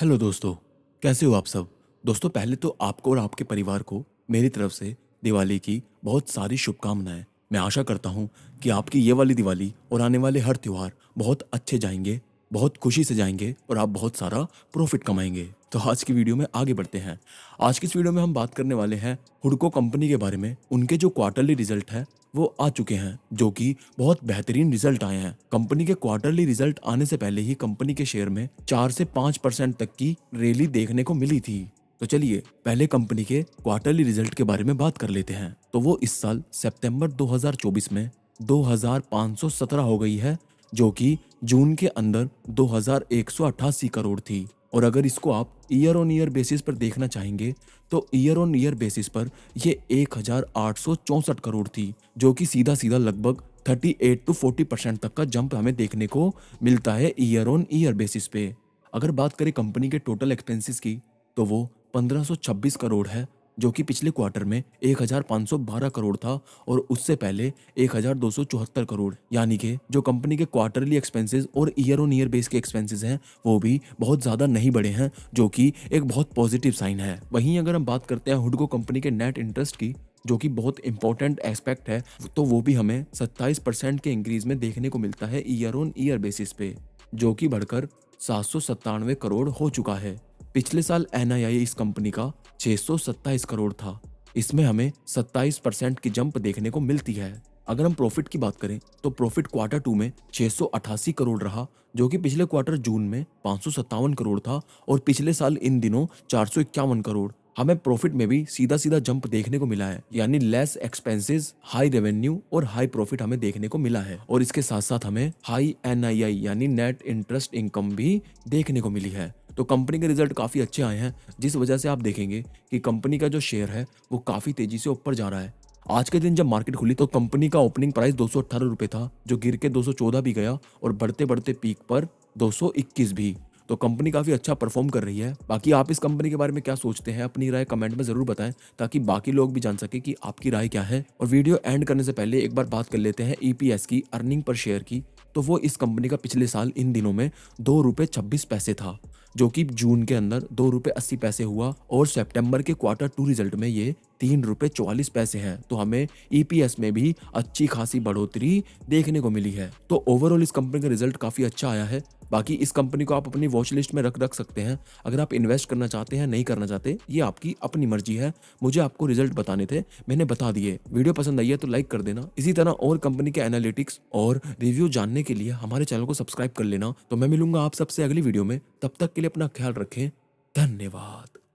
hello दोस्तों कैसे हो आप सब दोस्तों पहले तो आपको और आपके परिवार को मेरी तरफ से दिवाली की बहुत सारी शुभकामनाएं मैं आशा करता हूं कि आपकी ये वाली दिवाली और आने वाले हर त्यौहार बहुत अच्छे जाएंगे बहुत खुशी से जाएंगे और आप बहुत सारा प्रॉफिट कमाएंगे तो आज की वीडियो में आगे बढ़ते हैं आज की इस वीडियो में हम बात करने वाले हैं हुडको कंपनी के बारे में उनके जो क्वार्टरली रिजल्ट है वो आ चुके हैं जो कि बहुत बेहतरीन रिजल्ट आए हैं कंपनी के क्वार्टरली रिजल्ट आने से पहले ही कंपनी के शेयर में चार से पांच परसेंट तक की रैली देखने को मिली थी तो चलिए पहले कंपनी के क्वार्टरली रिजल्ट के बारे में बात कर लेते हैं तो वो इस साल सितंबर 2024 में 2517 हो गई है जो कि जून के अंदर 2188 करोड़ थी और अगर इसको आप ईयर ऑन ईयर बेसिस पर देखना चाहेंगे तो ईयर ऑन ईयर बेसिस पर यह एक करोड़ थी जो कि सीधा सीधा लगभग 38 टू 40 परसेंट तक का जंप हमें देखने को मिलता है ईयर ऑन ईयर बेसिस पे अगर बात करें कंपनी के टोटल एक्सपेंसेस की तो वो 1526 करोड़ है जो कि पिछले क्वार्टर में 1,512 करोड़ था और उससे पहले 1,274 करोड़ यानी कि जो कंपनी के क्वार्टरली एक्सपेंसेस और ईयर ऑन ईयर बेस के एक्सपेंसेस हैं वो भी बहुत ज़्यादा नहीं बढ़े हैं जो कि एक बहुत पॉजिटिव साइन है वहीं अगर हम बात करते हैं हुडको कंपनी के नेट इंटरेस्ट की जो कि बहुत इंपॉर्टेंट एस्पेक्ट है तो वो भी हमें 27 परसेंट के इंक्रीज में देखने को मिलता है ईयर ऑन ईयर बेसिस पे जो कि बढ़कर सात करोड़ हो चुका है पिछले साल एन इस कंपनी का 627 करोड़ था इसमें हमें 27 परसेंट की जंप देखने को मिलती है अगर हम प्रॉफिट की बात करें तो प्रॉफिट क्वार्टर टू में छह करोड़ रहा जो कि पिछले क्वार्टर जून में पाँच करोड़ था और पिछले साल इन दिनों चार करोड़ हमें प्रॉफिट में भी सीधा सीधा जंप देखने को मिला है यानी लेस एक्सपेंसेस हाई रेवेन्यू और हाई प्रॉफिट हमें देखने को मिला है और इसके साथ साथ हमें हाई एनआईआई यानी नेट इंटरेस्ट इनकम भी देखने को मिली है तो कंपनी के रिजल्ट काफ़ी अच्छे आए हैं जिस वजह से आप देखेंगे कि कंपनी का जो शेयर है वो काफ़ी तेज़ी से ऊपर जा रहा है आज के दिन जब मार्केट खुली तो कंपनी का ओपनिंग प्राइस दो सौ था जो गिर के दो भी गया और बढ़ते बढ़ते पीक पर दो भी तो कंपनी काफ़ी अच्छा परफॉर्म कर रही है बाकी आप इस कंपनी के बारे में क्या सोचते हैं अपनी राय कमेंट में ज़रूर बताएं ताकि बाकी लोग भी जान सके कि आपकी राय क्या है और वीडियो एंड करने से पहले एक बार बात कर लेते हैं ईपीएस e की अर्निंग पर शेयर की तो वो इस कंपनी का पिछले साल इन दिनों में दो रुपये छब्बीस पैसे था जो कि जून के अंदर दो रुपए अस्सी पैसे हुआ और सितंबर के क्वार्टर टू रिजल्ट में ये तीन रुपए चौवालीस पैसे हैं तो हमें ईपीएस e में भी अच्छी खासी बढ़ोतरी देखने को मिली है तो ओवरऑल इस कंपनी का रिजल्ट काफ़ी अच्छा आया है बाकी इस कंपनी को आप अपनी वॉच लिस्ट में रख रख सकते हैं अगर आप इन्वेस्ट करना चाहते हैं नहीं करना चाहते ये आपकी अपनी मर्जी है मुझे आपको रिजल्ट बताने थे मैंने बता दिए वीडियो पसंद आई है तो लाइक कर देना इसी तरह और कंपनी के एनालिटिक्स और रिव्यू जानने के लिए हमारे चैनल को सब्सक्राइब कर लेना तो मैं मिलूंगा आप सबसे अगली वीडियो में तब तक के लिए अपना ख्याल रखें धन्यवाद